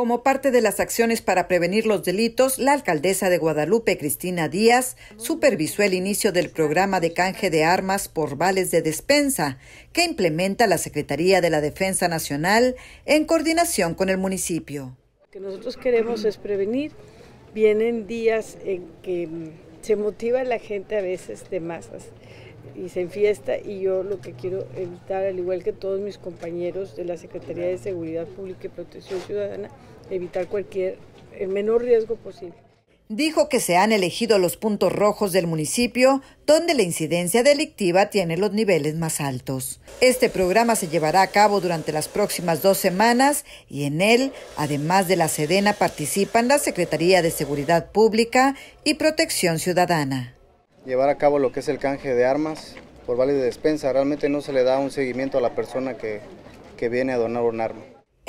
Como parte de las acciones para prevenir los delitos, la alcaldesa de Guadalupe, Cristina Díaz, supervisó el inicio del programa de canje de armas por vales de despensa que implementa la Secretaría de la Defensa Nacional en coordinación con el municipio. Lo que nosotros queremos es prevenir. Vienen días en que se motiva la gente a veces de masas y se enfiesta y yo lo que quiero evitar, al igual que todos mis compañeros de la Secretaría de Seguridad Pública y Protección Ciudadana, evitar cualquier, el menor riesgo posible dijo que se han elegido los puntos rojos del municipio donde la incidencia delictiva tiene los niveles más altos. Este programa se llevará a cabo durante las próximas dos semanas y en él, además de la Sedena, participan la Secretaría de Seguridad Pública y Protección Ciudadana. Llevar a cabo lo que es el canje de armas por vale de despensa, realmente no se le da un seguimiento a la persona que, que viene a donar un arma.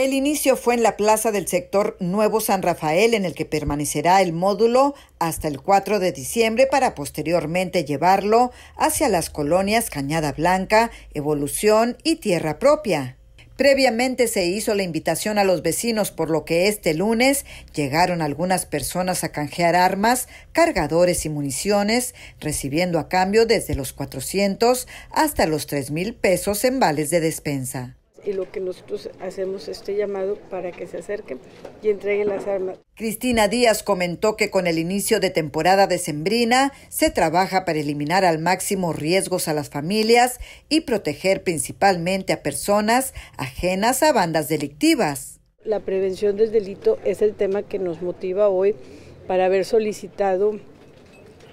El inicio fue en la plaza del sector Nuevo San Rafael, en el que permanecerá el módulo hasta el 4 de diciembre para posteriormente llevarlo hacia las colonias Cañada Blanca, Evolución y Tierra Propia. Previamente se hizo la invitación a los vecinos, por lo que este lunes llegaron algunas personas a canjear armas, cargadores y municiones, recibiendo a cambio desde los 400 hasta los 3 mil pesos en vales de despensa y lo que nosotros hacemos es este llamado para que se acerquen y entreguen las armas. Cristina Díaz comentó que con el inicio de temporada decembrina se trabaja para eliminar al máximo riesgos a las familias y proteger principalmente a personas ajenas a bandas delictivas. La prevención del delito es el tema que nos motiva hoy para haber solicitado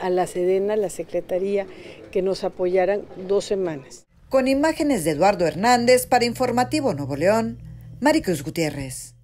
a la Sedena, la Secretaría, que nos apoyaran dos semanas. Con imágenes de Eduardo Hernández para Informativo Nuevo León, Maricruz Gutiérrez.